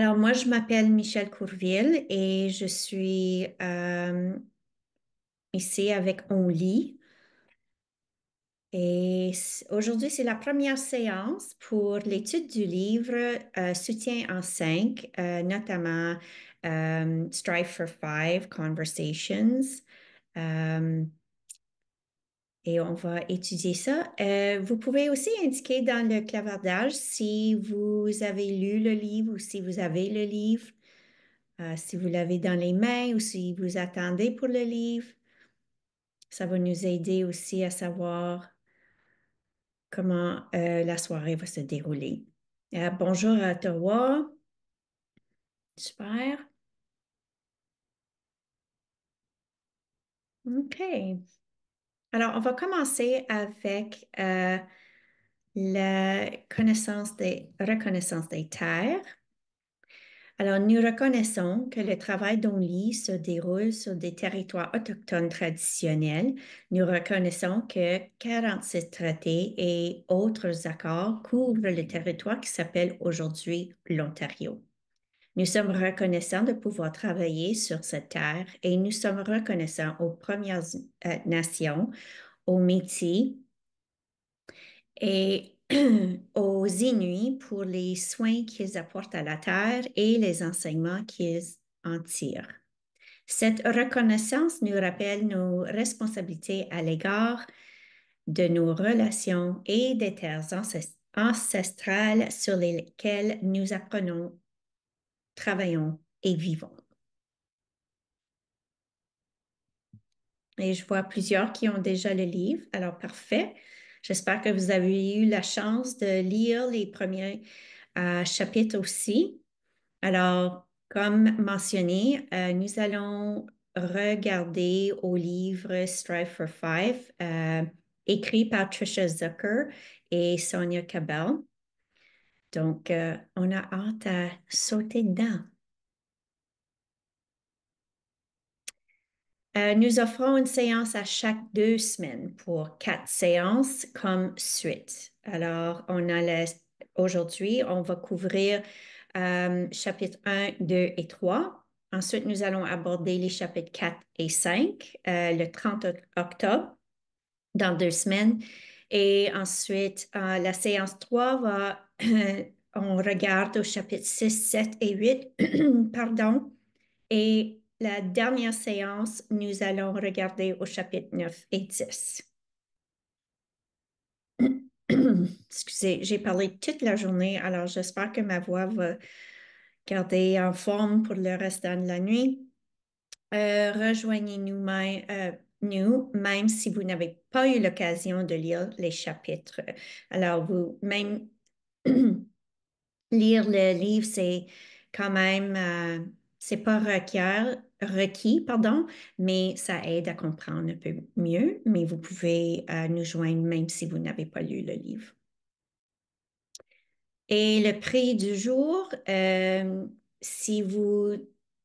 Alors, moi, je m'appelle Michel Courville et je suis euh, ici avec Only. Et aujourd'hui, c'est la première séance pour l'étude du livre euh, Soutien en cinq, euh, notamment Strive for Five Conversations et on va étudier ça. Euh, vous pouvez aussi indiquer dans le clavardage si vous avez lu le livre ou si vous avez le livre, euh, si vous l'avez dans les mains ou si vous attendez pour le livre. Ça va nous aider aussi à savoir comment euh, la soirée va se dérouler. bonjour à toi. Super. OK. Alors, on va commencer avec euh, la reconnaissance des terres. Alors, nous reconnaissons que le travail d'Only se déroule sur des territoires autochtones traditionnels. Nous reconnaissons que 46 traités et autres accords couvrent le territoire qui s'appelle aujourd'hui l'Ontario. Nous sommes reconnaissants de pouvoir travailler sur cette terre et nous sommes reconnaissants aux Premières euh, Nations, aux Métis et aux Inuits pour les soins qu'ils apportent à la terre et les enseignements qu'ils en tirent. Cette reconnaissance nous rappelle nos responsabilités à l'égard de nos relations et des terres ancestrales sur lesquelles nous apprenons travaillons et vivons. Et je vois plusieurs qui ont déjà le livre, alors parfait. J'espère que vous avez eu la chance de lire les premiers euh, chapitres aussi. Alors, comme mentionné, euh, nous allons regarder au livre Strive for Five, euh, écrit par Trisha Zucker et Sonia Cabell. Donc, euh, on a hâte à sauter dedans. Euh, nous offrons une séance à chaque deux semaines pour quatre séances comme suite. Alors, on a aujourd'hui, on va couvrir euh, chapitres 1, 2 et 3. Ensuite, nous allons aborder les chapitres 4 et 5 le 30 octobre, dans deux semaines. Et ensuite, la séance 3 va euh, on regarde au chapitre 6, 7 et 8, pardon, et la dernière séance, nous allons regarder au chapitre 9 et 10. Excusez, j'ai parlé toute la journée, alors j'espère que ma voix va garder en forme pour le restant de la nuit. Euh, rejoignez-nous euh, nous, même si vous n'avez pas eu l'occasion de lire les chapitres. Alors, vous, même lire le livre, c'est quand même, euh, c'est pas requis, pardon, mais ça aide à comprendre un peu mieux. Mais vous pouvez euh, nous joindre même si vous n'avez pas lu le livre. Et le prix du jour, euh, si vous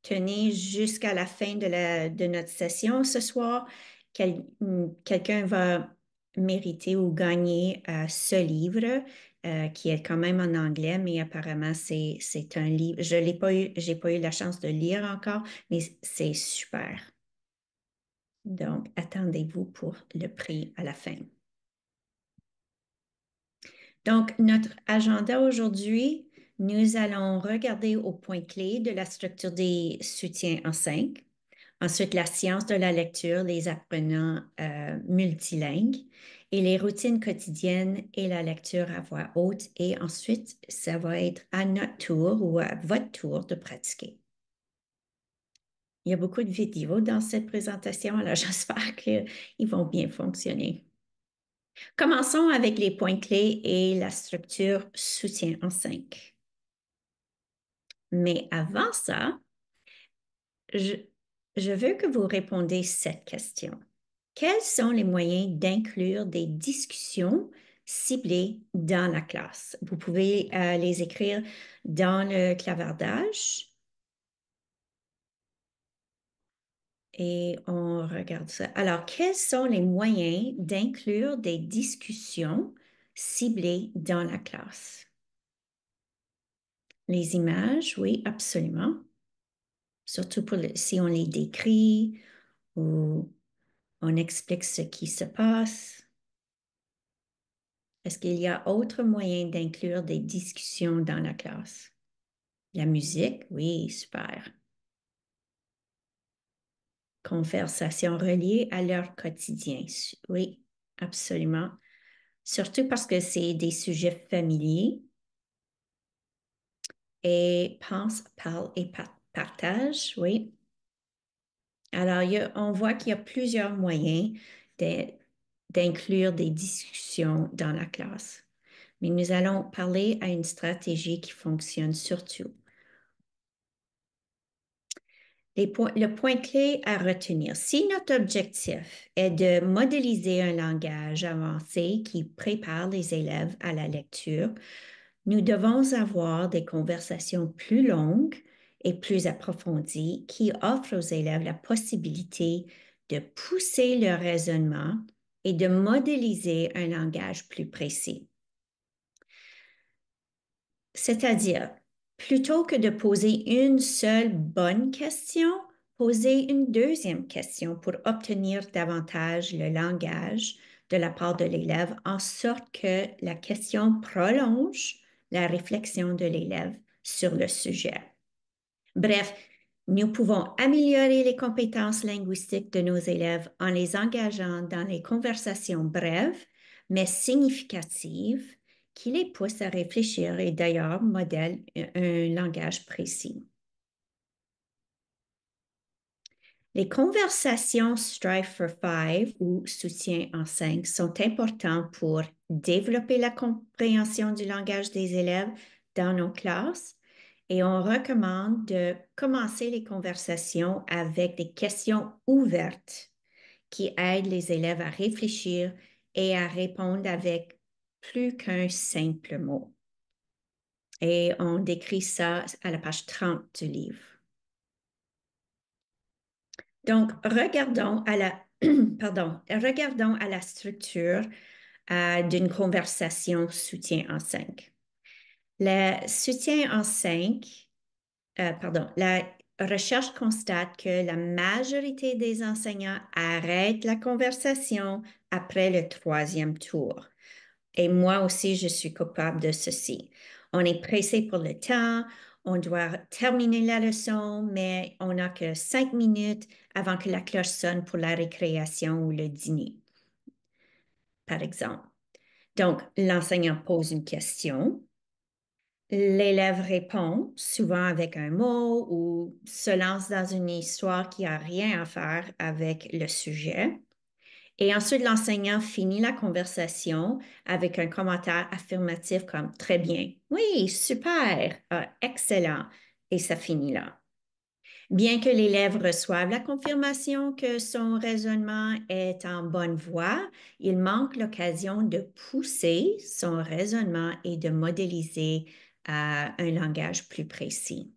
tenez jusqu'à la fin de, la, notre session ce soir, quelqu'un va mériter ou gagner ce livre euh, qui est quand même en anglais, mais apparemment, c'est un livre. Je n'ai pas eu, pas eu la chance de lire encore, mais c'est super. Donc, attendez-vous pour le prix à la fin. Donc, notre agenda aujourd'hui, nous allons regarder au point clé de la structure des soutiens en cinq. Ensuite, la science de la lecture, les apprenants euh, multilingues et les routines quotidiennes et la lecture à voix haute. Et ensuite, ça va être à notre tour ou à votre tour de pratiquer. Il y a beaucoup de vidéos dans cette présentation, alors j'espère qu'ils vont bien fonctionner. Commençons avec les points clés et la structure soutien en cinq. Mais avant ça, je, je veux que vous répondiez cette question quels sont les moyens d'inclure des discussions ciblées dans la classe? Vous pouvez euh, les écrire dans le clavardage. Et on regarde ça. Alors, quels sont les moyens d'inclure des discussions ciblées dans la classe? Les images, oui, absolument. Surtout pour si on les décrit ou on explique ce qui se passe. Est-ce qu'il y a autre moyen d'inclure des discussions dans la classe? La musique, oui, super. Conversation reliée à leur quotidien, oui, absolument. Surtout parce que c'est des sujets familiers. Et pense, parle et partage, oui. Alors, on voit qu'il y a plusieurs moyens d'inclure des discussions dans la classe. Mais nous allons parler à une stratégie qui fonctionne surtout. le point clé à retenir, si notre objectif est de modéliser un langage avancé qui prépare les élèves à la lecture, nous devons avoir des conversations plus longues et plus approfondie qui offre aux élèves la possibilité de pousser leur raisonnement et de modéliser un langage plus précis. C'est-à-dire, plutôt que de poser une seule bonne question, poser une deuxième question pour obtenir davantage le langage de la part de l'élève en sorte que la question prolonge la réflexion de l'élève sur le sujet. Bref, nous pouvons améliorer les compétences linguistiques de nos élèves en les engageant dans des conversations brèves, mais significatives, qui les poussent à réfléchir et d'ailleurs modèlent un langage précis. Les conversations Strive for Five ou Soutien en cinq sont importantes pour développer la compréhension du langage des élèves dans nos classes, et on recommande de commencer les conversations avec des questions ouvertes qui aident les élèves à réfléchir et à répondre avec plus qu'un simple mot. Et on décrit ça à la page 30 du livre. Donc, regardons à la, pardon, regardons à la structure euh, d'une conversation soutien en cinq. Le soutien en 5, euh, pardon, la recherche constate que la majorité des enseignants arrêtent la conversation après le troisième tour. Et moi aussi, je suis coupable de ceci. On est pressé pour le temps, on doit terminer la leçon, mais on n'a que cinq minutes avant que la cloche sonne pour la récréation ou le dîner, par exemple. Donc, l'enseignant pose une question, L'élève répond, souvent avec un mot, ou se lance dans une histoire qui n'a rien à faire avec le sujet. Et ensuite, l'enseignant finit la conversation avec un commentaire affirmatif comme Très bien, oui, super, ah, excellent. Et ça finit là. Bien que l'élève reçoive la confirmation que son raisonnement est en bonne voie, il manque l'occasion de pousser son raisonnement et de modéliser un langage plus précis.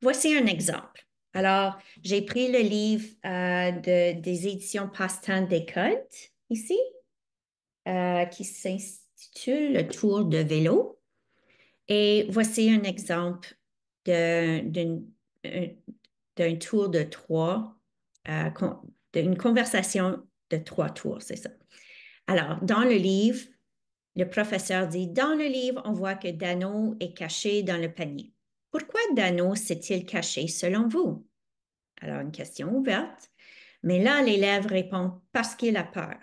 Voici un exemple. Alors, j'ai pris le livre euh, des éditions Passe-temps côtes, ici, euh, qui s'intitule Le tour de vélo. Et voici un exemple euh, d'un tour de trois, d'une conversation de trois tours, c'est ça. Alors, dans le livre, le professeur dit, dans le livre, on voit que Dano est caché dans le panier. Pourquoi Dano s'est-il caché selon vous? Alors, une question ouverte. Mais là, l'élève répond parce qu'il a peur.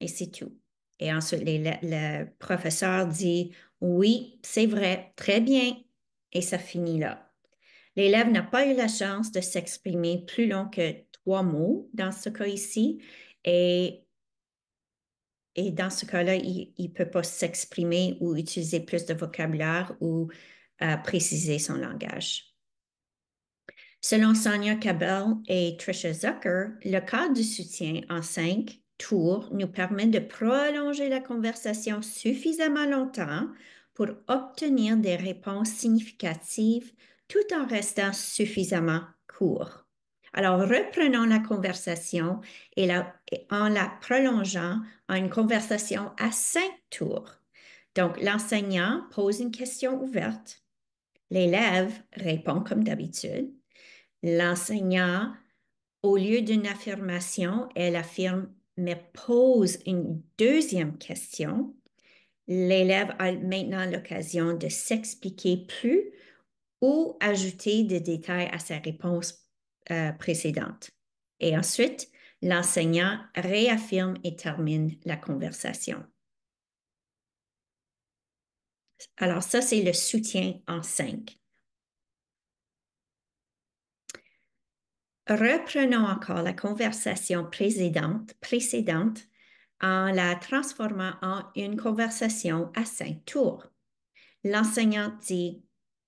Et c'est tout. Et ensuite, le professeur dit oui, c'est vrai, très bien. Et ça finit là. L'élève n'a pas eu la chance de s'exprimer plus long que trois mots dans ce cas ici. Et et dans ce cas-là, il ne peut pas s'exprimer ou utiliser plus de vocabulaire ou euh, préciser son langage. Selon Sonia Cabell et Tricia Zucker, le cadre du soutien en cinq tours nous permet de prolonger la conversation suffisamment longtemps pour obtenir des réponses significatives tout en restant suffisamment court. Alors, reprenons la conversation et, en la prolongeant en une conversation à cinq tours. Donc, l'enseignant pose une question ouverte. L'élève répond comme d'habitude. L'enseignant, au lieu d'une affirmation, elle affirme, mais pose une deuxième question. L'élève a maintenant l'occasion de s'expliquer plus ou ajouter des détails à sa réponse euh, précédente. Et ensuite, l'enseignant réaffirme et termine la conversation. Alors ça, c'est le soutien en cinq. Reprenons encore la conversation précédente, précédente en la transformant en une conversation à cinq tours. L'enseignant dit,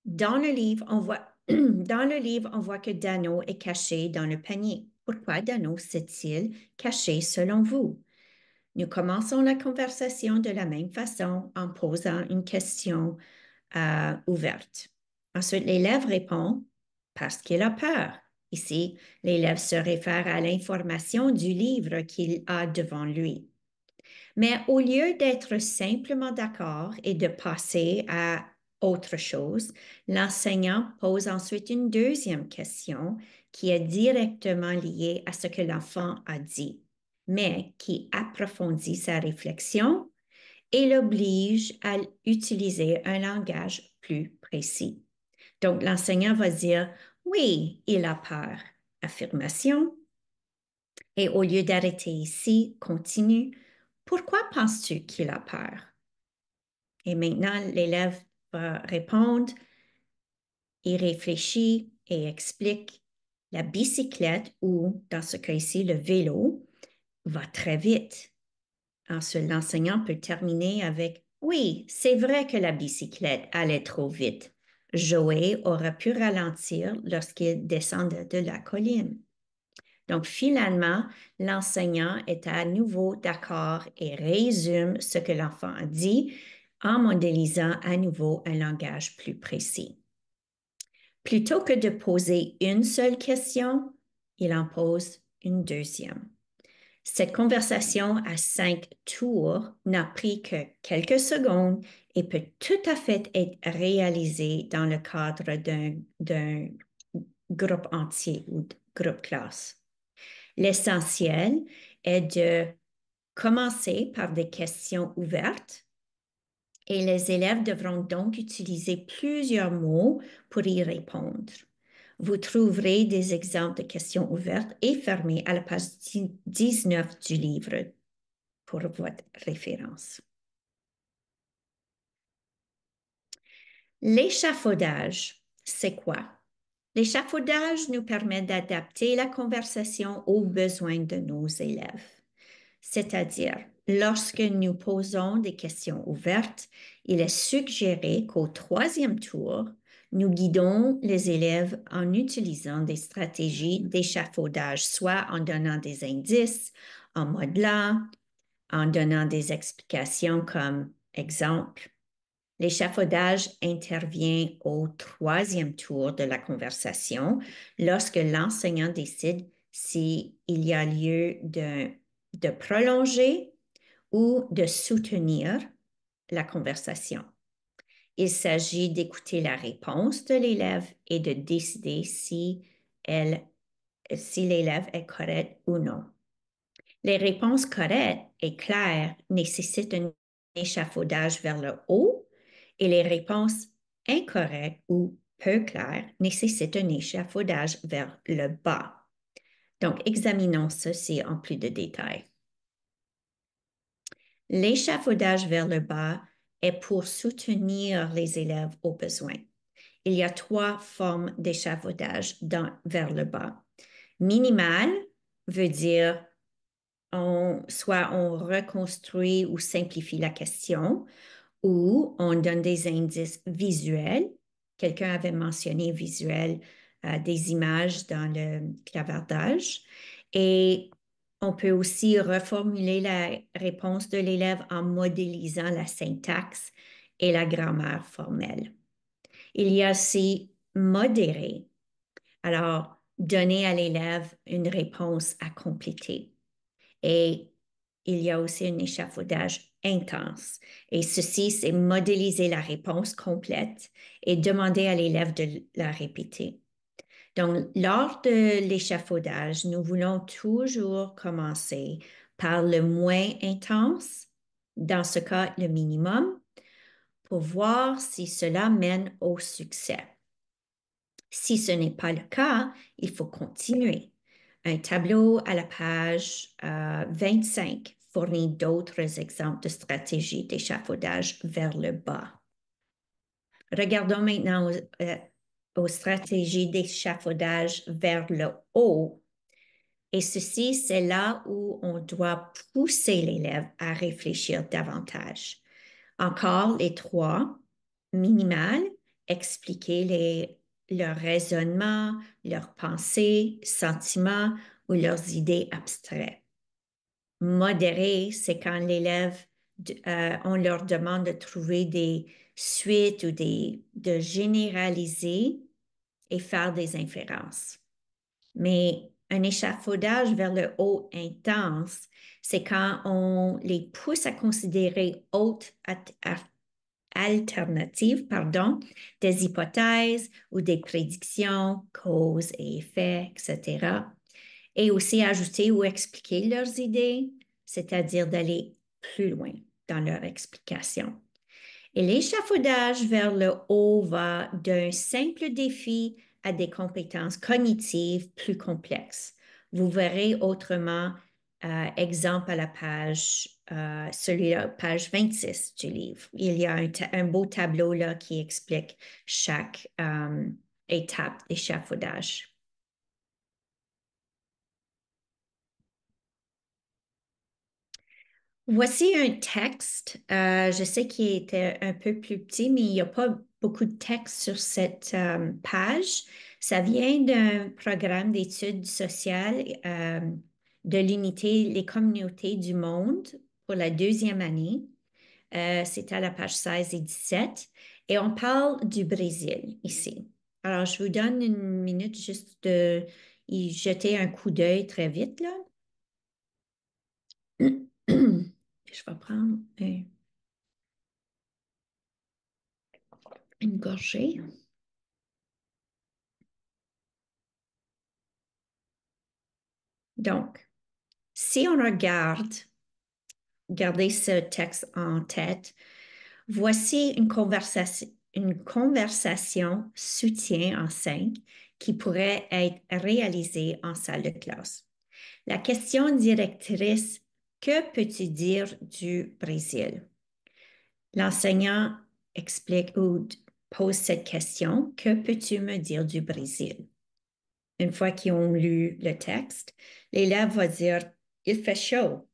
dans le livre, on voit Dans le livre, on voit que Dano est caché dans le panier. Pourquoi Dano s'est-il caché selon vous? Nous commençons la conversation de la même façon en posant une question euh, ouverte. Ensuite, l'élève répond parce qu'il a peur. Ici, l'élève se réfère à l'information du livre qu'il a devant lui. Mais au lieu d'être simplement d'accord et de passer à autre chose, l'enseignant pose ensuite une deuxième question qui est directement liée à ce que l'enfant a dit, mais qui approfondit sa réflexion et l'oblige à utiliser un langage plus précis. Donc, l'enseignant va dire, oui, il a peur. Affirmation. Et au lieu d'arrêter ici, continue. Pourquoi penses-tu qu'il a peur? Et maintenant, l'élève répond, répondre. Il réfléchit et explique la bicyclette ou, dans ce cas-ci, le vélo va très vite. Ensuite, l'enseignant peut terminer avec Oui, c'est vrai que la bicyclette allait trop vite. Joey aura pu ralentir lorsqu'il descendait de la colline. Donc, finalement, l'enseignant est à nouveau d'accord et résume ce que l'enfant a dit en modélisant à nouveau un langage plus précis. Plutôt que de poser une seule question, il en pose une deuxième. Cette conversation à cinq tours n'a pris que quelques secondes et peut tout à fait être réalisée dans le cadre d'un groupe entier ou groupe classe. L'essentiel est de commencer par des questions ouvertes et les élèves devront donc utiliser plusieurs mots pour y répondre. Vous trouverez des exemples de questions ouvertes et fermées à la page 19 du livre pour votre référence. L'échafaudage, c'est quoi? L'échafaudage nous permet d'adapter la conversation aux besoins de nos élèves, c'est-à-dire Lorsque nous posons des questions ouvertes, il est suggéré qu'au troisième tour, nous guidons les élèves en utilisant des stratégies d'échafaudage, soit en donnant des indices, en modelant, en donnant des explications comme exemple. L'échafaudage intervient au troisième tour de la conversation lorsque l'enseignant décide s'il y a lieu de prolonger ou de soutenir la conversation. Il s'agit d'écouter la réponse de l'élève et de décider si elle, si l'élève est correct ou non. Les réponses correctes et claires nécessitent un échafaudage vers le haut et les réponses incorrectes ou peu claires nécessitent un échafaudage vers le bas. Donc, examinons ceci en plus de détails. L'échafaudage vers le bas est pour soutenir les élèves aux besoins. Il y a trois formes d'échafaudage vers le bas. Minimal veut dire soit on reconstruit ou simplifie la question, ou on donne des indices visuels. Quelqu'un avait mentionné visuel, euh, des images dans le clavardage. Et on peut aussi reformuler la réponse de l'élève en modélisant la syntaxe et la grammaire formelle. Il y a aussi modérer. Alors, donner à l'élève une réponse à compléter. Et il y a aussi un échafaudage intense. Et ceci, c'est modéliser la réponse complète et demander à l'élève de la répéter. Donc, lors de l'échafaudage, nous voulons toujours commencer par le moins intense, dans ce cas le minimum, pour voir si cela mène au succès. Si ce n'est pas le cas, il faut continuer. Un tableau à la page 25 euh, fournit d'autres exemples de stratégies d'échafaudage vers le bas. Regardons maintenant euh, aux stratégies d'échafaudage vers le haut. Et ceci, c'est là où on doit pousser l'élève à réfléchir davantage. Encore les trois, minimal, expliquer les, leur raisonnement, leurs pensées, sentiments ou leurs idées abstraites. Modéré, c'est quand l'élève, euh, on leur demande de trouver des suites ou des, de généraliser et faire des inférences. Mais un échafaudage vers le haut intense, c'est quand on les pousse à considérer haute alternative, pardon, des hypothèses ou des prédictions, causes et effets, etc. Et aussi ajouter ou expliquer leurs idées, c'est-à-dire d'aller plus loin dans leur explication. Et l'échafaudage vers le haut va d'un simple défi à des compétences cognitives plus complexes. Vous verrez autrement, euh, exemple à la page, euh, celui-là, page 26 du livre. Il y a un, beau tableau là qui explique chaque euh, étape d'échafaudage. Voici un texte. Euh, je sais qu'il était un peu plus petit, mais il n'y a pas beaucoup de texte sur cette euh, page. Ça vient d'un programme d'études sociales euh, de l'unité Les communautés du monde pour la deuxième année. C'est à la page 16 et 17. Et on parle du Brésil ici. Alors, je vous donne une minute juste de jeter un coup d'œil très vite. Là. je vais prendre euh, une gorgée. Donc, si on regarde, gardez ce texte en tête, voici une conversation, une conversation soutien qui pourrait être réalisée en salle de classe. La question directrice que peux-tu dire du Brésil? L'enseignant explique ou pose cette question. Que peux-tu me dire du Brésil? Une fois qu'ils ont lu le texte, l'élève va dire Il fait chaud.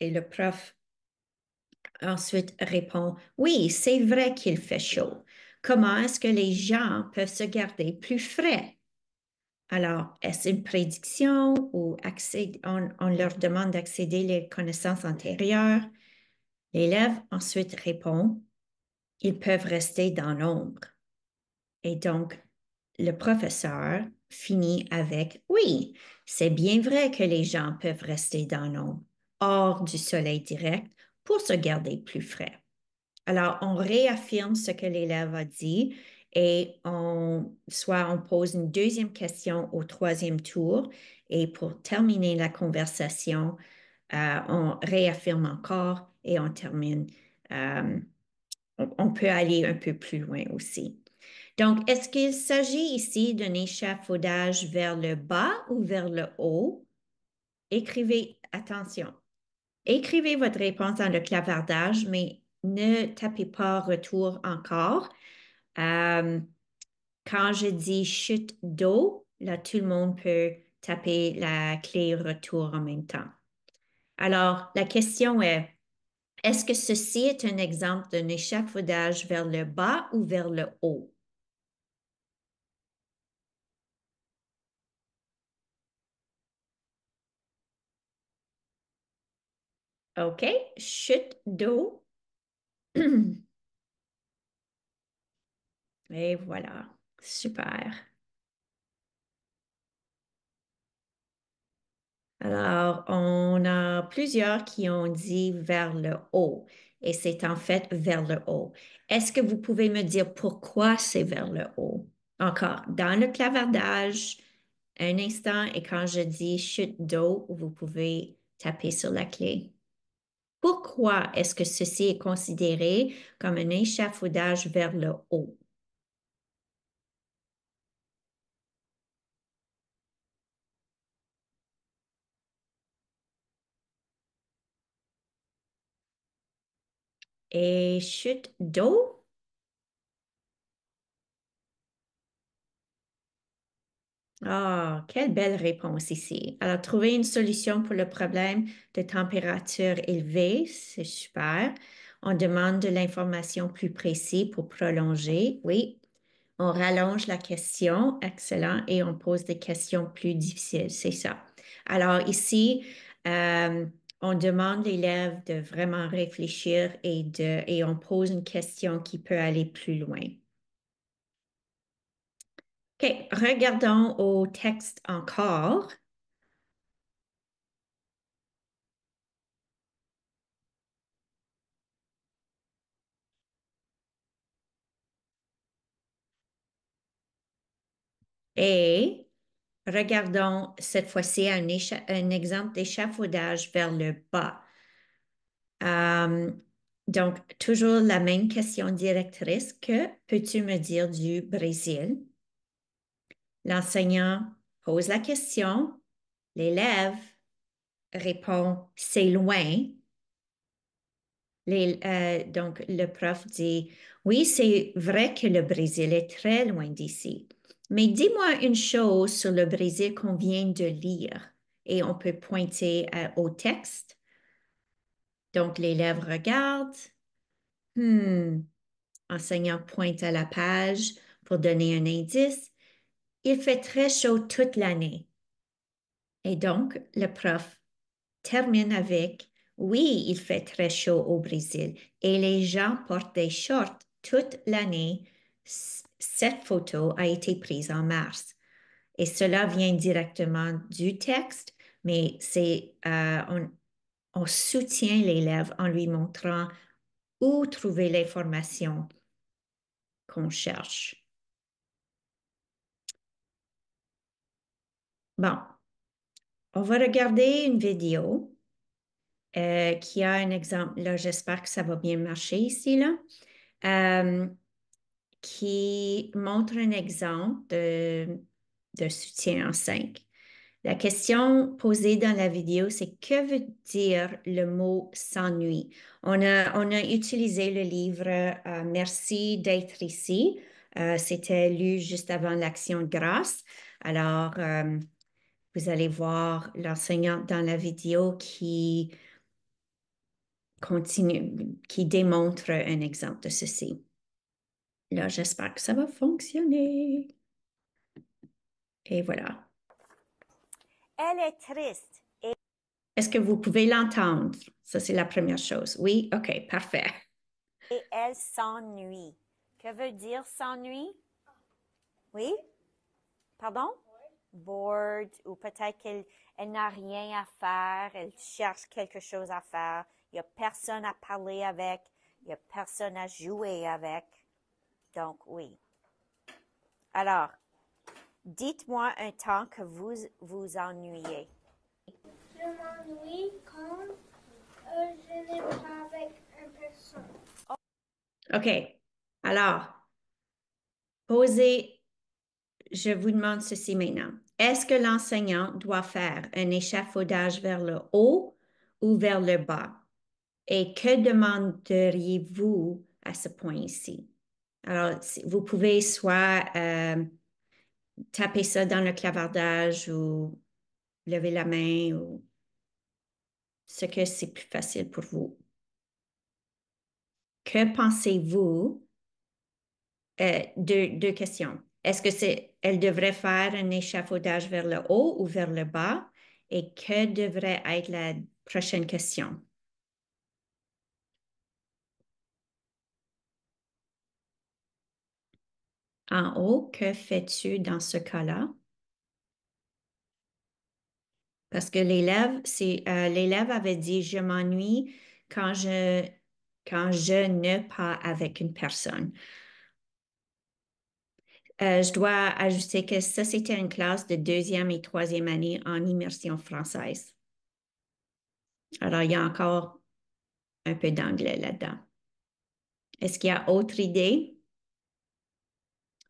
Et le prof ensuite répond Oui, c'est vrai qu'il fait chaud. Comment est-ce que les gens peuvent se garder plus frais alors, est-ce une prédiction ou on, leur demande d'accéder les connaissances antérieures? L'élève ensuite répond, ils peuvent rester dans l'ombre. Et donc, le professeur finit avec, oui, c'est bien vrai que les gens peuvent rester dans l'ombre, hors du soleil direct, pour se garder plus frais. Alors, on réaffirme ce que l'élève a dit et on, soit on pose une deuxième question au troisième tour et pour terminer la conversation, euh, on réaffirme encore et on termine. Euh, on peut aller un peu plus loin aussi. Donc, est-ce qu'il s'agit ici d'un échafaudage vers le bas ou vers le haut? Écrivez, attention, écrivez votre réponse dans le clavardage, mais ne tapez pas retour encore euh, quand je dis chute d'eau, là, tout le monde peut taper la clé retour en même temps. Alors, la question est, est-ce que ceci est un exemple d'un échafaudage vers le bas ou vers le haut? OK, chute d'eau. Et voilà, super. Alors, on a plusieurs qui ont dit vers le haut et c'est en fait vers le haut. Est-ce que vous pouvez me dire pourquoi c'est vers le haut? Encore, dans le clavardage, un instant, et quand je dis chute d'eau, vous pouvez taper sur la clé. Pourquoi est-ce que ceci est considéré comme un échafaudage vers le haut? et chute d'eau. Ah, quelle belle réponse ici. Alors, trouver une solution pour le problème de température élevée, c'est super. On demande de l'information plus précise pour prolonger. Oui. On rallonge la question, excellent, et on pose des questions plus difficiles, c'est ça. Alors ici, euh, on demande l'élève de vraiment réfléchir et, de, et on pose une question qui peut aller plus loin. OK, regardons au texte encore. Et Regardons cette fois-ci un, exemple d'échafaudage vers le bas. Euh, donc, toujours la même question directrice. Que peux-tu me dire du Brésil? L'enseignant pose la question. L'élève répond, c'est loin. Euh, donc, le prof dit, oui, c'est vrai que le Brésil est très loin d'ici. Mais dis-moi une chose sur le Brésil qu'on vient de lire et on peut pointer euh, au texte. Donc, l'élève regarde. Hmm. Enseignant pointe à la page pour donner un indice. Il fait très chaud toute l'année. Et donc, le prof termine avec Oui, il fait très chaud au Brésil et les gens portent des shorts toute l'année cette photo a été prise en mars. Et cela vient directement du texte, mais c'est euh, on, soutient l'élève en lui montrant où trouver l'information qu'on cherche. Bon, on va regarder une vidéo euh, qui a un exemple. Là, j'espère que ça va bien marcher ici. Là. Euh, qui montre un exemple de, soutien en 5. La question posée dans la vidéo, c'est que veut dire le mot s'ennui? On a, utilisé le livre euh, Merci d'être ici. Euh, c'était lu juste avant l'action de grâce. Alors, euh, vous allez voir l'enseignante dans la vidéo qui continue, qui démontre un exemple de ceci. Là, j'espère que ça va fonctionner. Et voilà. Elle est triste. Est-ce que vous pouvez l'entendre? Ça, c'est la première chose. Oui? OK, parfait. Et elle s'ennuie. Que veut dire s'ennuie? Oui? Pardon? Bored. Ou peut-être qu'elle n'a rien à faire. Elle cherche quelque chose à faire. Il n'y a personne à parler avec. Il n'y a personne à jouer avec. Donc, oui. Alors, dites-moi un temps que vous vous ennuyez. Je m'ennuie quand euh, je n'ai pas avec une personne. OK. Alors, posez, je vous demande ceci maintenant. Est-ce que l'enseignant doit faire un échafaudage vers le haut ou vers le bas? Et que demanderiez-vous à ce point ici? Alors, vous pouvez soit euh, taper ça dans le clavardage ou lever la main ou ce que c'est plus facile pour vous. Que pensez-vous euh, deux, questions. Est-ce que elle devrait faire un échafaudage vers le haut ou vers le bas? Et que devrait être la prochaine question? en haut, que fais-tu dans ce cas-là? Parce que l'élève, c'est euh, l'élève avait dit je m'ennuie quand je quand je ne pas avec une personne. Euh, je dois ajuster que ça, c'était une classe de deuxième et troisième année en immersion française. Alors, il y a encore un peu d'anglais là-dedans. Est-ce qu'il y a autre idée?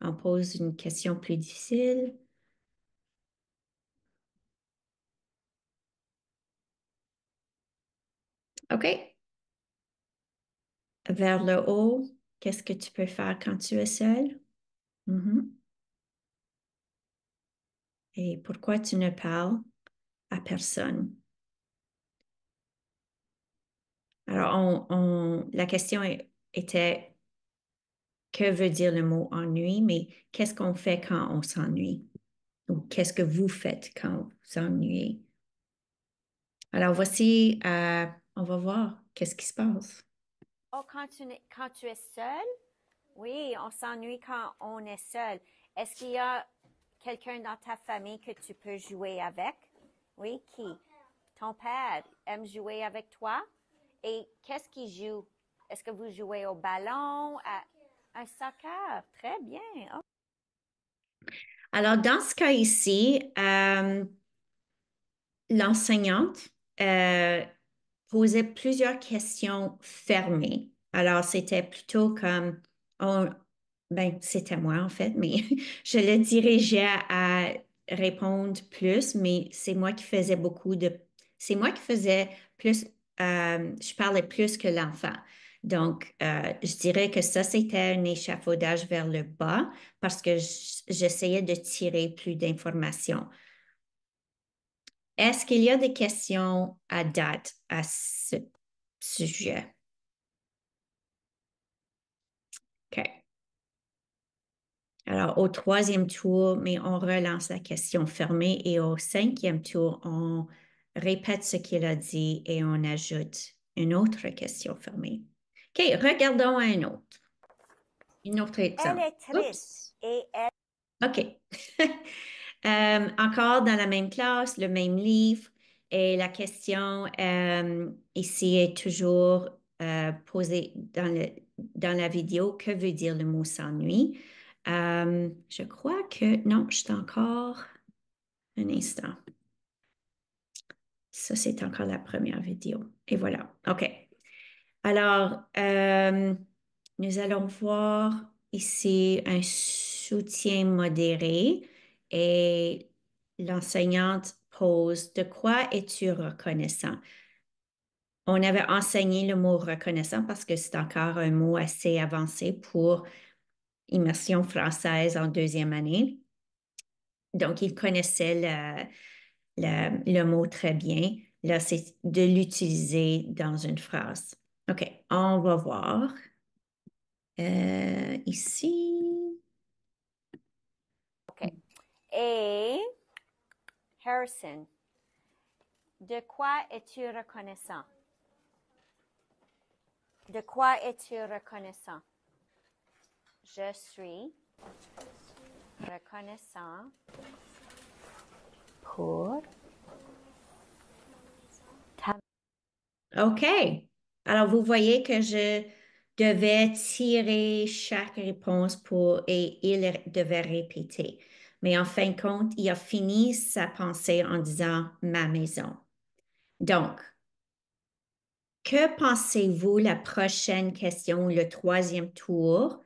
On pose une question plus difficile. OK. Vers le haut, qu'est-ce que tu peux faire quand tu es seul? Mm-hmm. Et pourquoi tu ne parles à personne? Alors, on, la question était que veut dire le mot ennui, mais qu'est-ce qu'on fait quand on s'ennuie? Ou qu'est-ce que vous faites quand vous vous ennuyez? Alors voici, euh, on va voir qu'est-ce qui se passe. Oh, quand tu, es seul, oui, on s'ennuie quand on est seul. Est-ce qu'il y a quelqu'un dans ta famille que tu peux jouer avec? Oui, qui? Ton père aime jouer avec toi? Et qu'est-ce qu'il joue? Est-ce que vous jouez au ballon? Euh, un soccer, très bien. Oh. Alors, dans ce cas ici, euh, l'enseignante euh, posait plusieurs questions fermées. Alors, c'était plutôt comme, ben, c'était moi en fait, mais je le dirigeais à répondre plus, mais c'est moi qui faisais beaucoup de, c'est moi qui faisais plus, euh, je parlais plus que l'enfant. Donc, euh, je dirais que ça, c'était un échafaudage vers le bas parce que j'essayais de tirer plus d'informations. Est-ce qu'il y a des questions à date à ce sujet? OK. Alors, au troisième tour, mais on relance la question fermée et au cinquième tour, on répète ce qu'il a dit et on ajoute une autre question fermée. OK, regardons un autre. Une autre OK. Euh, encore dans la même classe, le même livre. Et la question euh, ici est toujours euh, posée dans, dans la vidéo. Que veut dire le mot s'ennui? je crois que... Non, je suis encore... Un instant. Ça, c'est encore la première vidéo. Et voilà. OK. Alors, euh, nous allons voir ici un soutien modéré et l'enseignante pose De quoi es-tu reconnaissant? On avait enseigné le mot reconnaissant parce que c'est encore un mot assez avancé pour immersion française en deuxième année. Donc, il connaissait le mot très bien. Là, c'est de l'utiliser dans une phrase. OK, on va voir. Euh, ici. OK. Et Harrison, de quoi es-tu reconnaissant? De quoi es-tu reconnaissant? Je suis reconnaissant pour OK. Alors, vous voyez que je devais tirer chaque réponse pour et il devait répéter. Mais en fin de compte, il a fini sa pensée en disant ma maison. Donc, que pensez-vous la prochaine question, le troisième tour,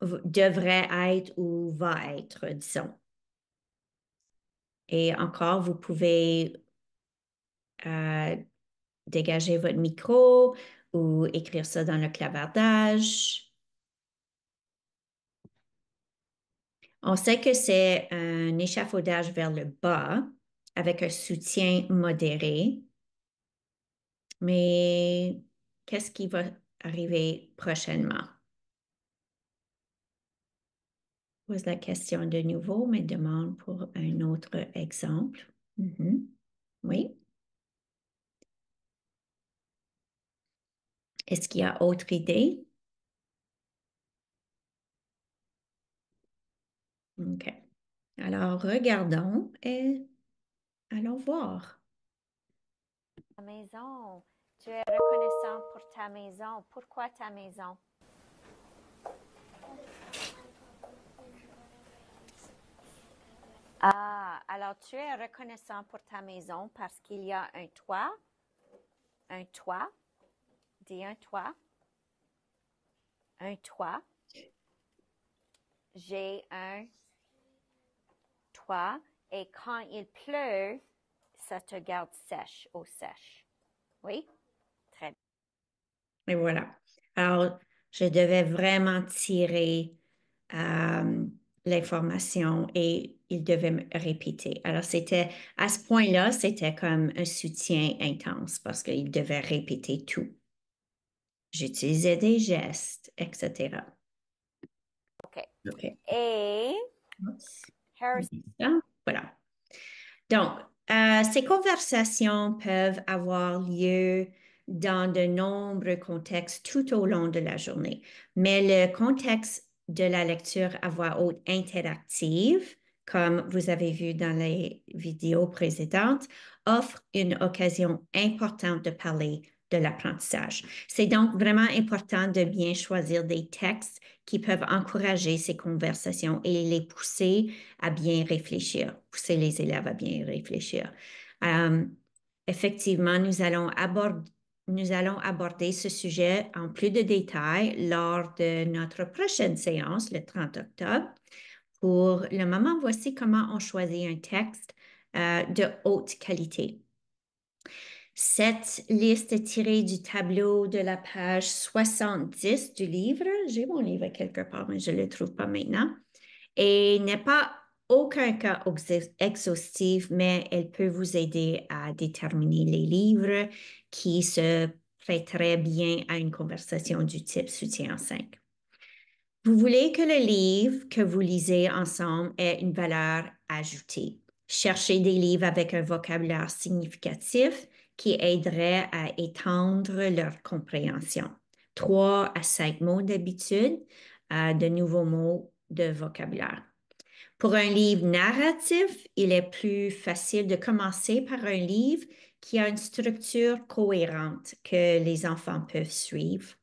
devrait être ou va être, disons? Et encore, vous pouvez euh, dégager votre micro ou écrire ça dans le clavardage. On sait que c'est un échafaudage vers le bas avec un soutien modéré. Mais qu'est-ce qui va arriver prochainement? Je pose la question de nouveau, mais demande pour un autre exemple. Mhm. Oui. Est-ce qu'il y a autre idée? OK. Alors, regardons et allons voir. Ta maison. Tu es reconnaissant pour ta maison. Pourquoi ta maison? Ah, alors tu es reconnaissant pour ta maison parce qu'il y a un toit, un toit, un toit. Un toit. J'ai un toit. Et quand il pleut, ça te garde sèche, au sèche. Oui? Très bien. Et voilà. Alors, je devais vraiment tirer euh, l'information et il devait me répéter. Alors, c'était à ce point-là, c'était comme un soutien intense parce qu'il devait répéter tout j'utilisais des gestes, etc. OK. Et Voilà. Donc, euh, ces conversations peuvent avoir lieu dans de nombreux contextes tout au long de la journée, mais le contexte de la lecture à voix haute interactive, comme vous avez vu dans les vidéos précédentes, offre une occasion importante de parler de l'apprentissage. C'est donc vraiment important de bien choisir des textes qui peuvent encourager ces conversations et les pousser à bien réfléchir, pousser les élèves à bien réfléchir. Euh, effectivement, nous allons, aborder, nous allons aborder ce sujet en plus de détails lors de notre prochaine séance, le 30 octobre. Pour le moment, voici comment on choisit un texte euh, de haute qualité. Cette liste est tirée du tableau de la page 70 du livre. J'ai mon livre quelque part, mais je ne le trouve pas maintenant. Et n'est pas aucun cas exhaustif, mais elle peut vous aider à déterminer les livres qui se prêteraient bien à une conversation du type soutien 5. Vous voulez que le livre que vous lisez ensemble ait une valeur ajoutée. Cherchez des livres avec un vocabulaire significatif qui aiderait à étendre leur compréhension. Trois à cinq mots d'habitude, euh, de nouveaux mots de vocabulaire. Pour un livre narratif, il est plus facile de commencer par un livre qui a une structure cohérente que les enfants peuvent suivre.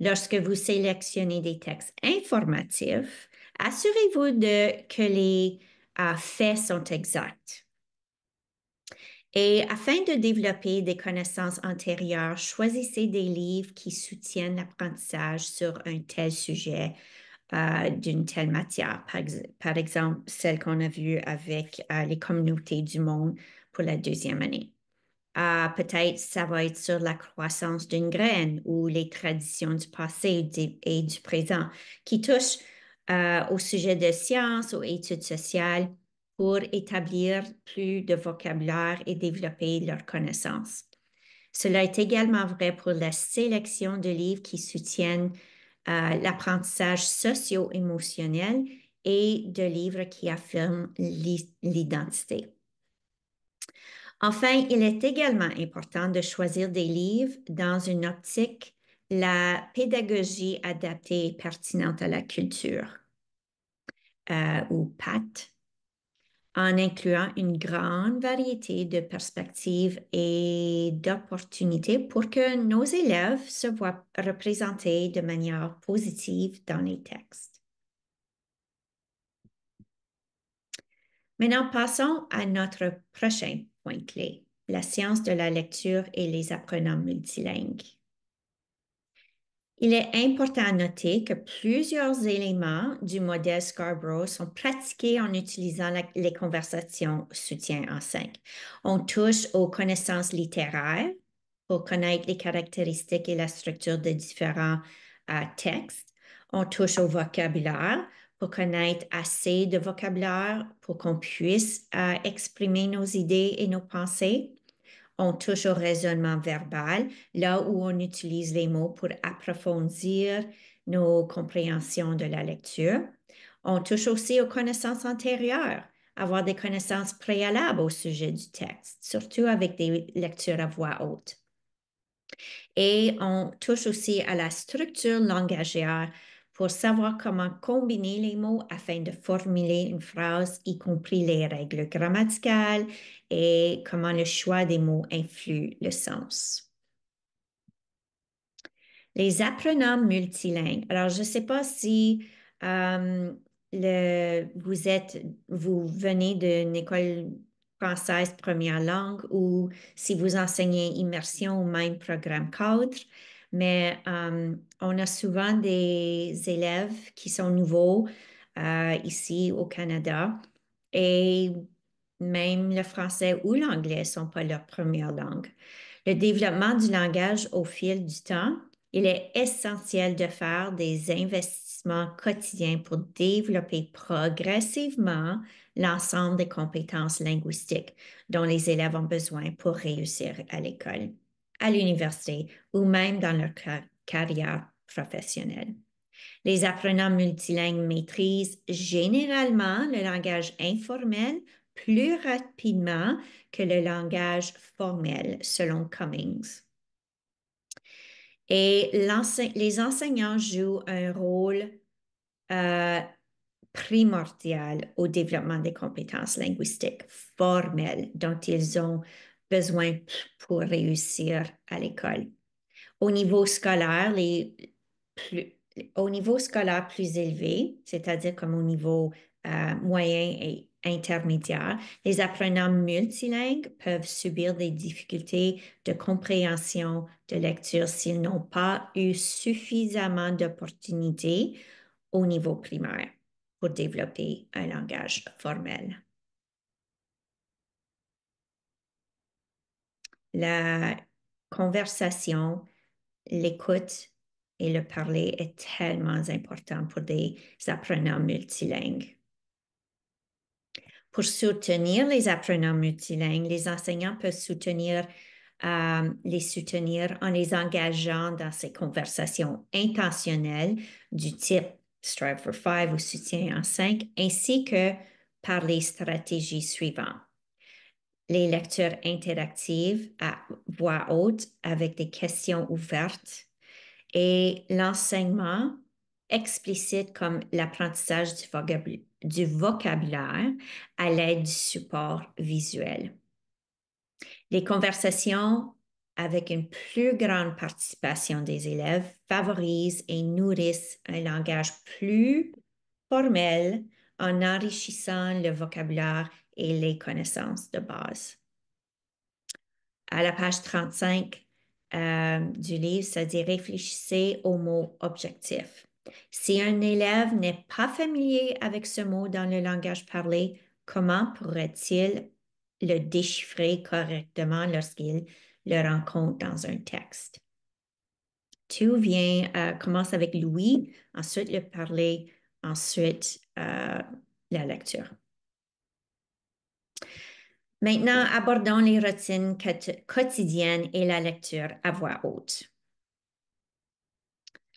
Lorsque vous sélectionnez des textes informatifs, assurez-vous que les euh, faits sont exacts. Et afin de développer des connaissances antérieures, choisissez des livres qui soutiennent l'apprentissage sur un tel sujet euh, d'une telle matière. Par, exemple, celle qu'on a vue avec euh, les communautés du monde pour la deuxième année. Euh, peut-être ça va être sur la croissance d'une graine ou les traditions du passé et du présent qui touchent au sujet de sciences, ou études sociales pour établir plus de vocabulaire et développer leurs connaissances. Cela est également vrai pour la sélection de livres qui soutiennent euh, l'apprentissage socio-émotionnel et de livres qui affirment l'identité. Enfin, il est également important de choisir des livres dans une optique la pédagogie adaptée et pertinente à la culture, euh, ou PAT en incluant une grande variété de perspectives et d'opportunités pour que nos élèves se voient représentés de manière positive dans les textes. Maintenant, passons à notre prochain point clé, la science de la lecture et les apprenants multilingues. Il est important à noter que plusieurs éléments du modèle Scarborough sont pratiqués en utilisant les conversations soutien en cinq. On touche aux connaissances littéraires pour connaître les caractéristiques et la structure de différents euh, textes. On touche au vocabulaire pour connaître assez de vocabulaire pour qu'on puisse euh, exprimer nos idées et nos pensées on touche au raisonnement verbal, là où on utilise les mots pour approfondir nos compréhensions de la lecture. On touche aussi aux connaissances antérieures, avoir des connaissances préalables au sujet du texte, surtout avec des lectures à voix haute. Et on touche aussi à la structure langagière pour savoir comment combiner les mots afin de formuler une phrase, y compris les règles grammaticales et comment le choix des mots influe le sens. Les apprenants multilingues. Alors, je ne sais pas si euh, vous êtes, vous venez d'une école française première langue ou si vous enseignez immersion au même programme qu'autre mais on a souvent des élèves qui sont nouveaux euh, ici au Canada et même le français ou l'anglais ne sont pas leur première langue. Le développement du langage au fil du temps, il est essentiel de faire des investissements quotidiens pour développer progressivement l'ensemble des compétences linguistiques dont les élèves ont besoin pour réussir à l'école à l'université ou même dans leur carrière professionnelle. Les apprenants multilingues maîtrisent généralement le langage informel plus rapidement que le langage formel, selon Cummings. Et les enseignants jouent un rôle euh, primordial au développement des compétences linguistiques formelles dont ils ont besoin pour réussir à l'école. Au niveau scolaire, les plus, au niveau scolaire plus élevé, c'est-à-dire comme au niveau euh, moyen et intermédiaire, les apprenants multilingues peuvent subir des difficultés de compréhension de lecture s'ils n'ont pas eu suffisamment d'opportunités au niveau primaire pour développer un langage formel. la conversation, l'écoute et le parler est tellement important pour des apprenants multilingues. Pour soutenir les apprenants multilingues, les enseignants peuvent soutenir, euh, les soutenir en les engageant dans ces conversations intentionnelles du type Strive for Five ou Soutien en cinq, ainsi que par les stratégies suivantes les lectures interactives à voix haute avec des questions ouvertes et l'enseignement explicite comme l'apprentissage du, vocabulaire à l'aide du support visuel. Les conversations avec une plus grande participation des élèves favorisent et nourrissent un langage plus formel en enrichissant le vocabulaire et les connaissances de base. À la page 35 euh, du livre, ça dit réfléchissez au mot objectif. Si un élève n'est pas familier avec ce mot dans le langage parlé, comment pourrait-il le déchiffrer correctement lorsqu'il le rencontre dans un texte? Tout vient, euh, commence avec l'ouïe, ensuite le parler, ensuite euh, la lecture. Maintenant, abordons les routines quotidiennes et la lecture à voix haute.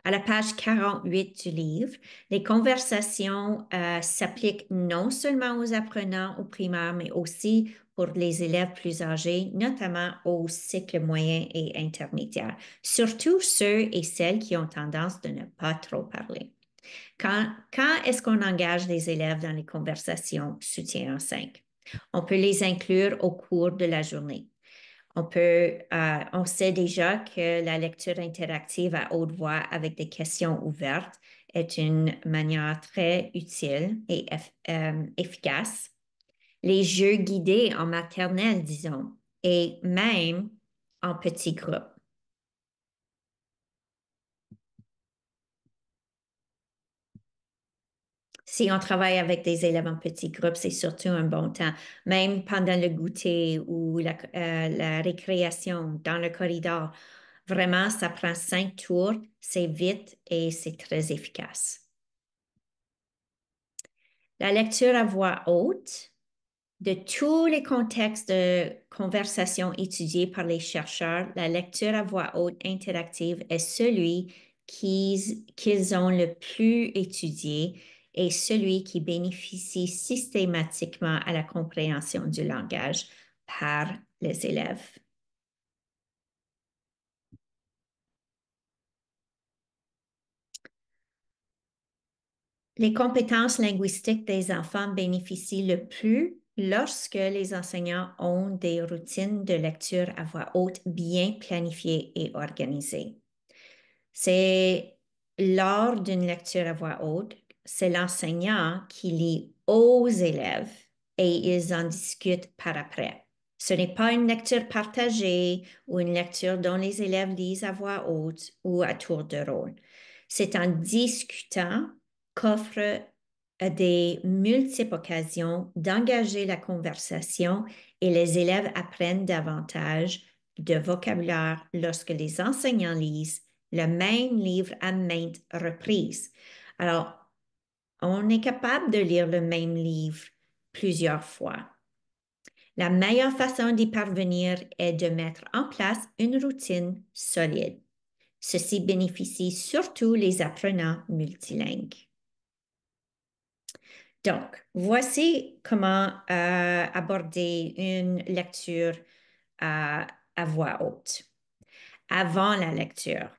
À la page 48 du livre, les conversations euh, s'appliquent non seulement aux apprenants au primaire, mais aussi pour les élèves plus âgés, notamment au cycle moyen et intermédiaire, surtout ceux et celles qui ont tendance de ne pas trop parler. Quand, quand est-ce qu'on engage les élèves dans les conversations soutien en 5? On peut les inclure au cours de la journée. Euh, on, sait déjà que la lecture interactive à haute voix avec des questions ouvertes est une manière très utile et euh, efficace. Les jeux guidés en maternelle, disons, et même en petits groupes. Si on travaille avec des élèves en petits groupes, c'est surtout un bon temps. Même pendant le goûter ou euh, la, récréation dans le corridor, vraiment, ça prend cinq tours, c'est vite et c'est très efficace. La lecture à voix haute de tous les contextes de conversation étudiés par les chercheurs, la lecture à voix haute interactive est celui qu'ils ont le plus étudié est celui qui bénéficie systématiquement à la compréhension du langage par les élèves. Les compétences linguistiques des enfants bénéficient le plus lorsque les enseignants ont des routines de lecture à voix haute bien planifiées et organisées. C'est lors d'une lecture à voix haute c'est l'enseignant qui lit aux élèves et ils en discutent par après. Ce n'est pas une lecture partagée ou une lecture dont les élèves lisent à voix haute ou à tour de rôle. C'est en discutant qu'offre euh, des multiples occasions d'engager la conversation et les élèves apprennent davantage de vocabulaire lorsque les enseignants lisent le même livre à maintes reprises. Alors, on est capable de lire le même livre plusieurs fois. La meilleure façon d'y parvenir est de mettre en place une routine solide. Ceci bénéficie surtout les apprenants multilingues. Donc, voici comment euh, aborder une lecture euh, à voix haute. Avant la lecture,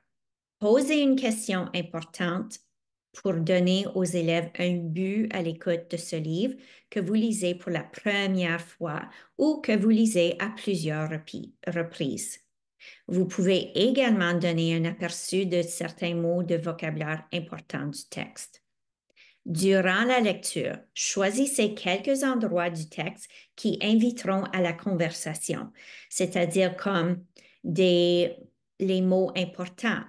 posez une question importante pour donner aux élèves un but à l'écoute de ce livre que vous lisez pour la première fois ou que vous lisez à plusieurs reprises. Vous pouvez également donner un aperçu de certains mots de vocabulaire importants du texte. Durant la lecture, choisissez quelques endroits du texte qui inviteront à la conversation, c'est-à-dire comme des, les mots importants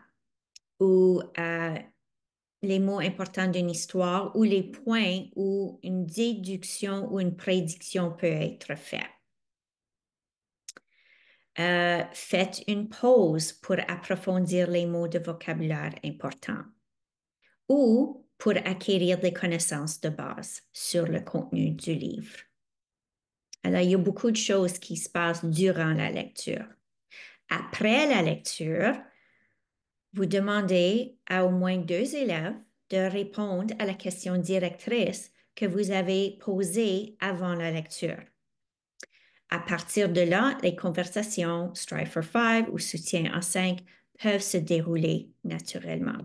ou euh, les mots importants d'une histoire ou les points où une déduction ou une prédiction peut être faite. Euh, faites une pause pour approfondir les mots de vocabulaire importants ou pour acquérir des connaissances de base sur le contenu du livre. Alors, il y a beaucoup de choses qui se passent durant la lecture. Après la lecture, vous demandez à au moins deux élèves de répondre à la question directrice que vous avez posée avant la lecture. À partir de là, les conversations Strive for Five ou Soutien en cinq peuvent se dérouler naturellement.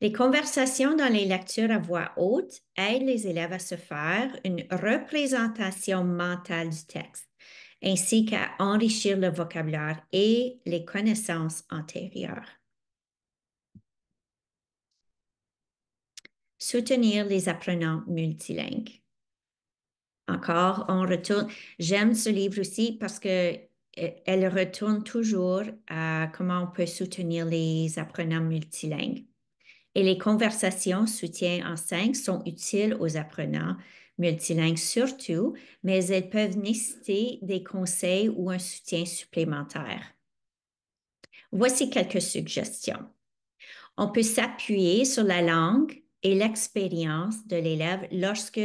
Les conversations dans les lectures à voix haute aident les élèves à se faire une représentation mentale du texte ainsi qu'à enrichir le vocabulaire et les connaissances antérieures. Soutenir les apprenants multilingues. Encore, on retourne. J'aime ce livre aussi parce que euh, elle retourne toujours à comment on peut soutenir les apprenants multilingues. Et les conversations soutien en 5 sont utiles aux apprenants multilingues surtout, mais elles peuvent nécessiter des conseils ou un soutien supplémentaire. Voici quelques suggestions. On peut s'appuyer sur la langue et l'expérience de l'élève lorsque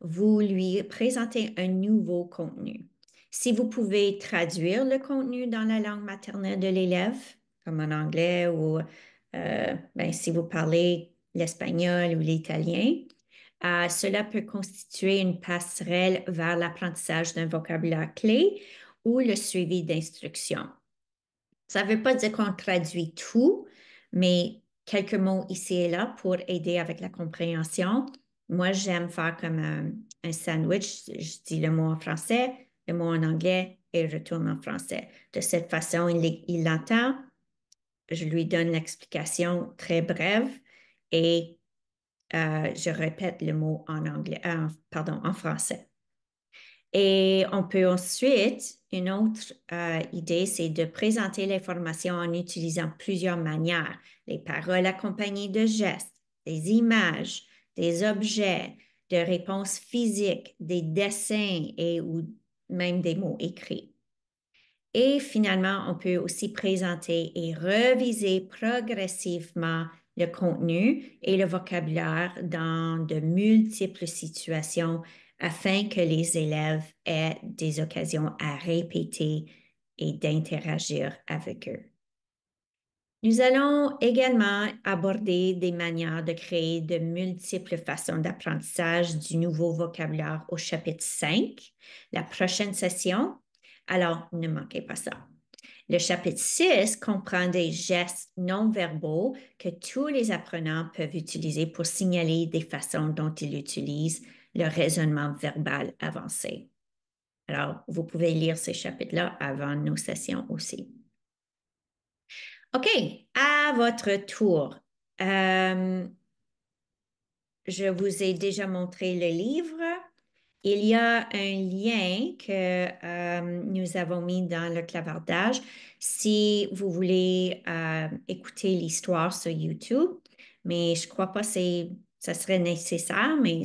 vous lui présentez un nouveau contenu. Si vous pouvez traduire le contenu dans la langue maternelle de l'élève, comme en anglais ou euh, ben, si vous parlez l'espagnol ou l'italien, euh, cela peut constituer une passerelle vers l'apprentissage d'un vocabulaire clé ou le suivi d'instructions. Ça ne veut pas dire qu'on traduit tout, mais quelques mots ici et là pour aider avec la compréhension. Moi, j'aime faire comme un, sandwich. Je dis le mot en français, le mot en anglais et retourne en français. De cette façon, il l'entend. Je lui donne l'explication très brève et euh, je répète le mot en anglais, euh, pardon, en français. Et on peut ensuite, une autre euh, idée, c'est de présenter l'information en utilisant plusieurs manières, les paroles accompagnées de gestes, des images, des objets, de réponses physiques, des dessins et ou même des mots écrits. Et finalement, on peut aussi présenter et reviser progressivement le contenu et le vocabulaire dans de multiples situations afin que les élèves aient des occasions à répéter et d'interagir avec eux. Nous allons également aborder des manières de créer de multiples façons d'apprentissage du nouveau vocabulaire au chapitre 5, la prochaine session. Alors, ne manquez pas ça. Le chapitre 6 comprend des gestes non verbaux que tous les apprenants peuvent utiliser pour signaler des façons dont ils utilisent le raisonnement verbal avancé. Alors, vous pouvez lire ce chapitre là avant nos sessions aussi. OK, à votre tour. Euh, je vous ai déjà montré le livre. Il y a un lien que euh, nous avons mis dans le clavardage. Si vous voulez euh, écouter l'histoire sur YouTube, mais je ne crois pas que ce serait nécessaire, mais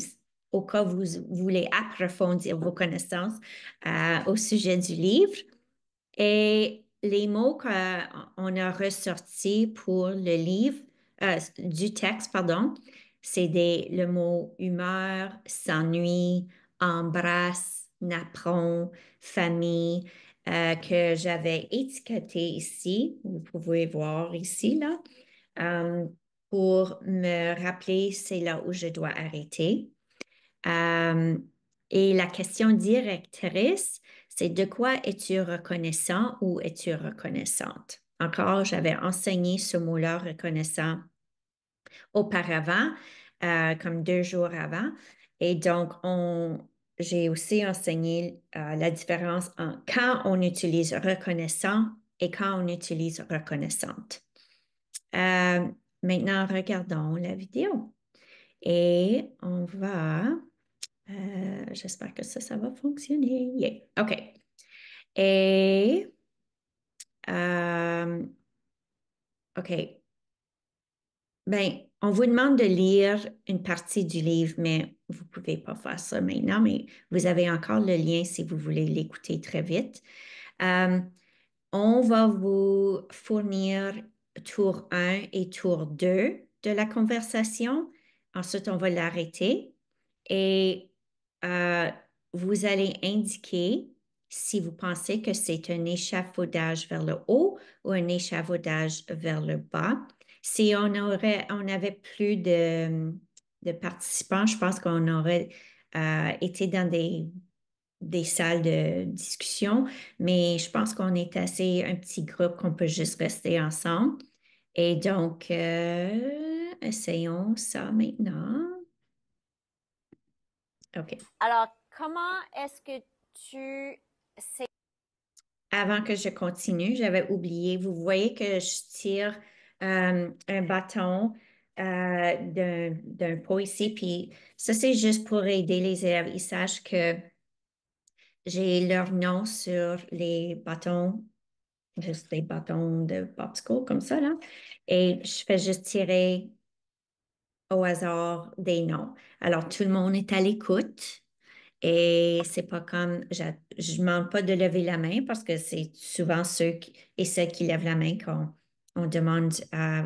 au cas où vous voulez approfondir vos connaissances euh, au sujet du livre. Et les mots qu'on a ressortis pour le livre, du texte, pardon, c'est le mot humeur, «s'ennuie», embrasse, napron, famille, euh, que j'avais étiqueté ici. Vous pouvez voir ici, là, euh, pour me rappeler c'est là où je dois arrêter. Euh, et la question directrice, c'est de quoi es-tu reconnaissant ou es-tu reconnaissante? Encore, j'avais enseigné ce mot-là, reconnaissant, auparavant, comme deux jours avant. Et donc, on, j'ai aussi enseigné euh, la différence en quand on utilise reconnaissant et quand on utilise reconnaissante. Euh, maintenant, regardons la vidéo. Et on va, euh, j'espère que ça, ça va fonctionner. OK. Et, OK. Ben, on vous demande de lire une partie du livre, mais vous ne pouvez pas faire ça maintenant, mais vous avez encore le lien si vous voulez l'écouter très vite. Euh, on va vous fournir tour 1 et tour 2 de la conversation. Ensuite, on va l'arrêter et euh, vous allez indiquer si vous pensez que c'est un échafaudage vers le haut ou un échafaudage vers le bas. Si on, aurait, on avait plus de de participants, je pense qu'on aurait euh, été dans des, salles de discussion, mais je pense qu'on est assez un petit groupe qu'on peut juste rester ensemble. Et donc, euh, essayons ça maintenant. OK. Alors, comment est-ce que tu sais? Avant que je continue, j'avais oublié, vous voyez que je tire euh, un bâton euh, d'un, pot ici. Puis ça, c'est juste pour aider les élèves. Ils sachent que j'ai leur nom sur les bâtons, juste les bâtons de popsicle comme ça, là. Et je fais juste tirer au hasard des noms. Alors, tout le monde est à l'écoute. Et c'est pas comme, je ne demande pas de lever la main parce que c'est souvent ceux et ceux qui lèvent la main qu'on on demande à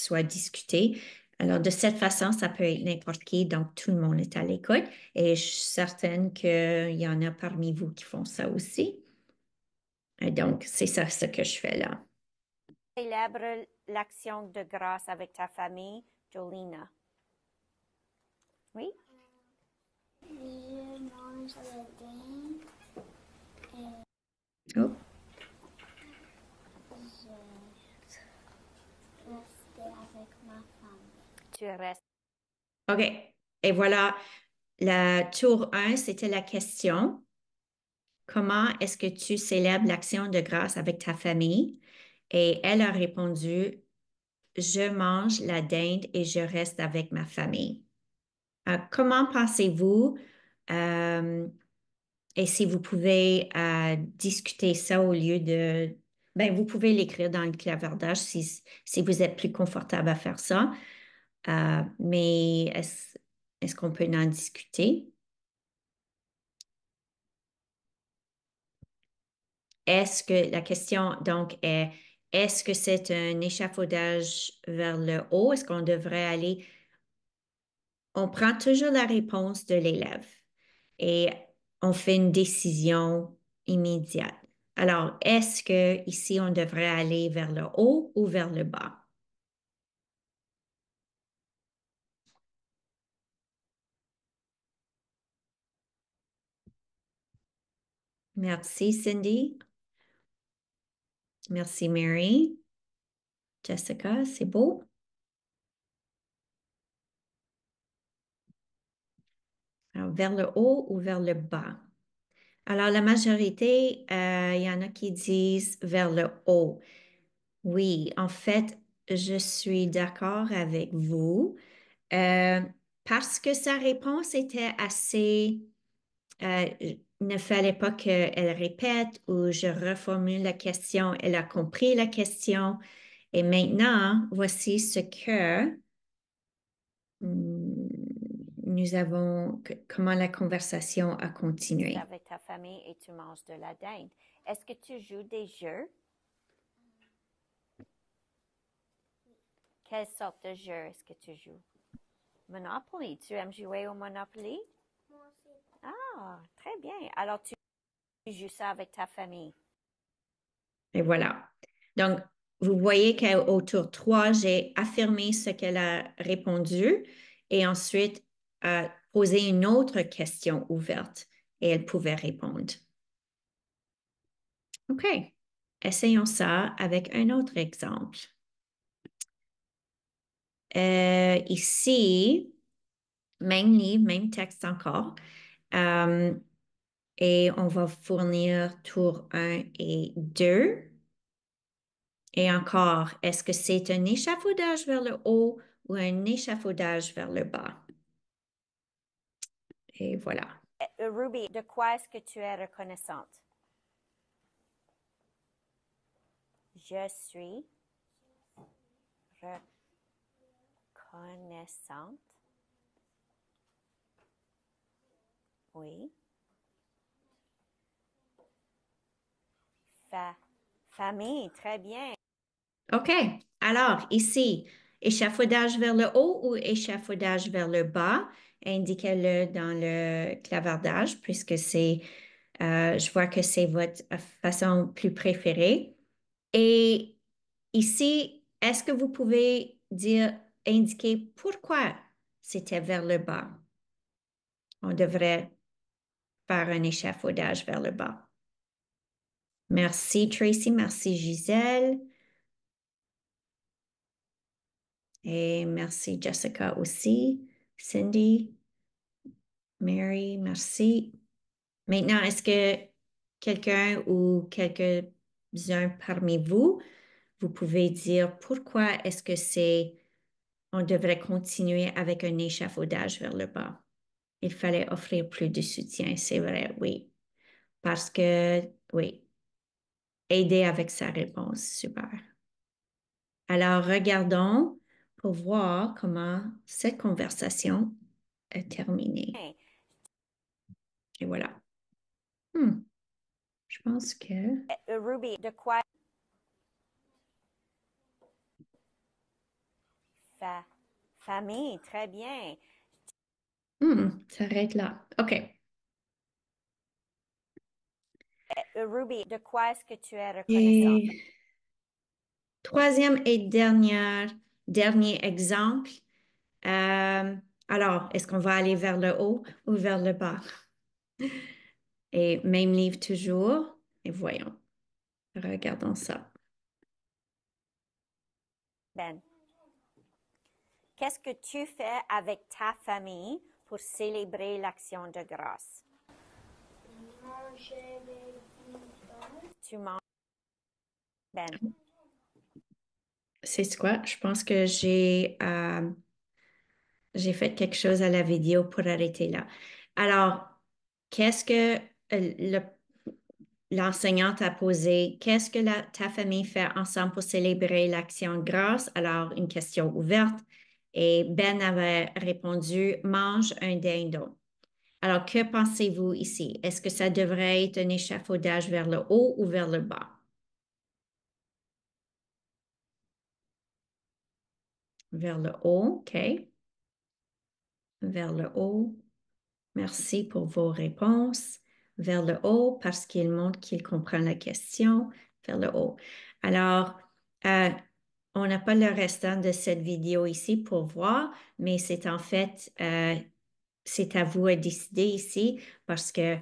soit discuté. Alors, de cette façon, ça peut être n'importe qui, donc tout le monde est à l'écoute et je suis certaine qu'il y en a parmi vous qui font ça aussi. Et donc, c'est ça ce que je fais là. Célèbre l'action de grâce avec ta famille, Jolina. Oui? Oh. OK. Et voilà, le tour 1, c'était la question. Comment est-ce que tu célèbres l'action de grâce avec ta famille? Et elle a répondu, je mange la dinde et je reste avec ma famille. Euh, comment pensez-vous, euh, et si vous pouvez euh, discuter ça au lieu de, ben, vous pouvez l'écrire dans le clavardage si vous êtes plus confortable à faire ça. Euh, mais est-ce qu'on peut en discuter? Est-ce que la question donc est est-ce que c'est un échafaudage vers le haut? Est-ce qu'on devrait aller? On prend toujours la réponse de l'élève et on fait une décision immédiate. Alors, est-ce que ici on devrait aller vers le haut ou vers le bas? Merci, Cindy. Merci, Mary. Jessica, c'est beau. Alors, vers le haut ou vers le bas? Alors, la majorité, euh, il y en a qui disent vers le haut. Oui, en fait, je suis d'accord avec vous euh, parce que sa réponse était assez... Euh, ne fallait pas qu'elle répète ou je reformule la question. Elle a compris la question. Et maintenant, voici ce que hmm, nous avons, comment la conversation a continué. Avec ta famille et tu manges de la dinde. Est-ce que tu joues des jeux? Quelle sorte de jeu est-ce que tu joues? Monopoly. Tu aimes jouer au Monopoly? Ah, très bien. Alors, tu joues ça avec ta famille. Et voilà. Donc, vous voyez qu'au tour 3, j'ai affirmé ce qu'elle a répondu et ensuite posé une autre question ouverte et elle pouvait répondre. OK. Essayons ça avec un autre exemple. Euh, ici, même livre, même texte encore. Euh, et on va fournir tour 1 et 2. Et encore, est-ce que c'est un échafaudage vers le haut ou un échafaudage vers le bas? Et voilà. Euh, Ruby, de quoi est-ce que tu es reconnaissante? Je suis reconnaissante Oui. Fa famille, très bien. OK. Alors, ici, échafaudage vers le haut ou échafaudage vers le bas, indiquez-le dans le clavardage puisque c'est, euh, je vois que c'est votre façon plus préférée. Et ici, est-ce que vous pouvez dire, indiquer pourquoi c'était vers le bas? On devrait un échafaudage vers le bas. Merci Tracy, merci Gisèle. Et merci Jessica aussi, Cindy, Mary, merci. Maintenant, est-ce que quelqu'un ou quelques-uns parmi vous, vous pouvez dire pourquoi est-ce que c'est, on devrait continuer avec un échafaudage vers le bas? il fallait offrir plus de soutien, c'est vrai, oui. Parce que, oui, aider avec sa réponse, super. Alors, regardons pour voir comment cette conversation est terminée. Et voilà. Hmm. Je pense que. Euh, Ruby, de quoi Famille, très bien. Hmm, ça arrête là. OK. Euh, Ruby, de quoi est-ce que tu es reconnaissante? troisième et dernier exemple. Euh, alors, est-ce qu'on va aller vers le haut ou vers le bas? Et même livre toujours. Et voyons. Regardons ça. Ben, qu'est-ce que tu fais avec ta famille pour célébrer l'action de grâce. tu Ben. C'est quoi? Je pense que j'ai euh, j'ai fait quelque chose à la vidéo pour arrêter là. Alors, qu'est-ce que euh, le l'enseignante a posé qu'est-ce que la, ta famille fait ensemble pour célébrer l'action de grâce? Alors, une question ouverte. Et Ben avait répondu Mange un dindon. Alors, que pensez-vous ici? Est-ce que ça devrait être un échafaudage vers le haut ou vers le bas? Vers le haut, OK. Vers le haut. Merci pour vos réponses. Vers le haut, parce qu'il montre qu'il comprend la question. Vers le haut. Alors, euh, on n'a pas le restant de cette vidéo ici pour voir, mais c'est en fait, euh, c'est à vous de décider ici parce que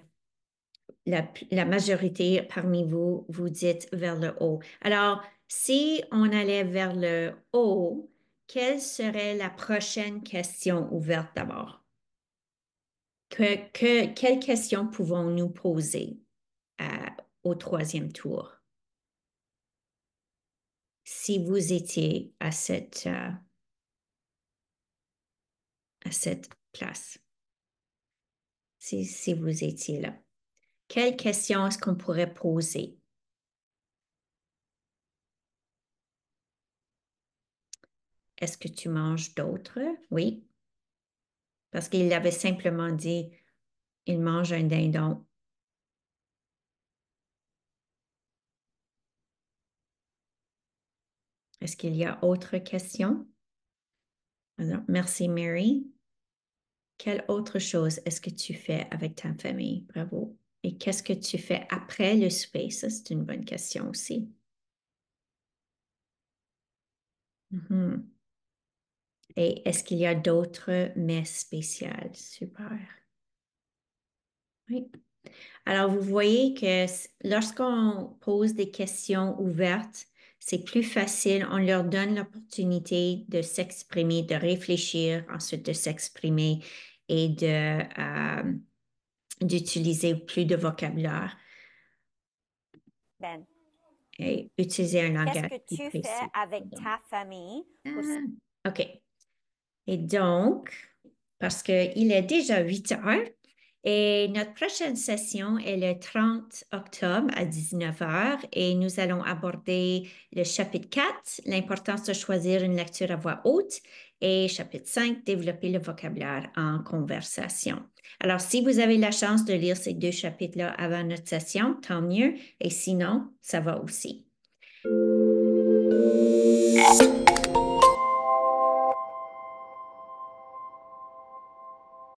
la, majorité parmi vous, vous dites vers le haut. Alors, si on allait vers le haut, quelle serait la prochaine question ouverte d'abord? Que, quelle question pouvons-nous poser euh, au troisième tour? si vous étiez à cette, euh, à cette place, si, si vous étiez là. Quelle question est-ce qu'on pourrait poser? Est-ce que tu manges d'autres? Oui. Parce qu'il avait simplement dit, il mange un dindon Est-ce qu'il y a autre question? merci Mary. Quelle autre chose est-ce que tu fais avec ta famille? Bravo. Et qu'est-ce que tu fais après le space Ça, c'est une bonne question aussi. Mhm. Et est-ce qu'il y a d'autres messes spéciales? Super. Oui. Alors, vous voyez que lorsqu'on pose des questions ouvertes, c'est plus facile, on leur donne l'opportunité de s'exprimer, de réfléchir, ensuite de s'exprimer et de, euh, d'utiliser plus de vocabulaire. Ben, et utiliser un langage. quest que tu avec ta famille? Ah, OK. Et donc, parce qu'il est déjà 8 heures, et notre prochaine session est le 30 octobre à 19h et nous allons aborder le chapitre 4, l'importance de choisir une lecture à voix haute, et chapitre 5, développer le vocabulaire en conversation. Alors, si vous avez la chance de lire ces deux chapitres-là avant notre session, tant mieux, et sinon, ça va aussi.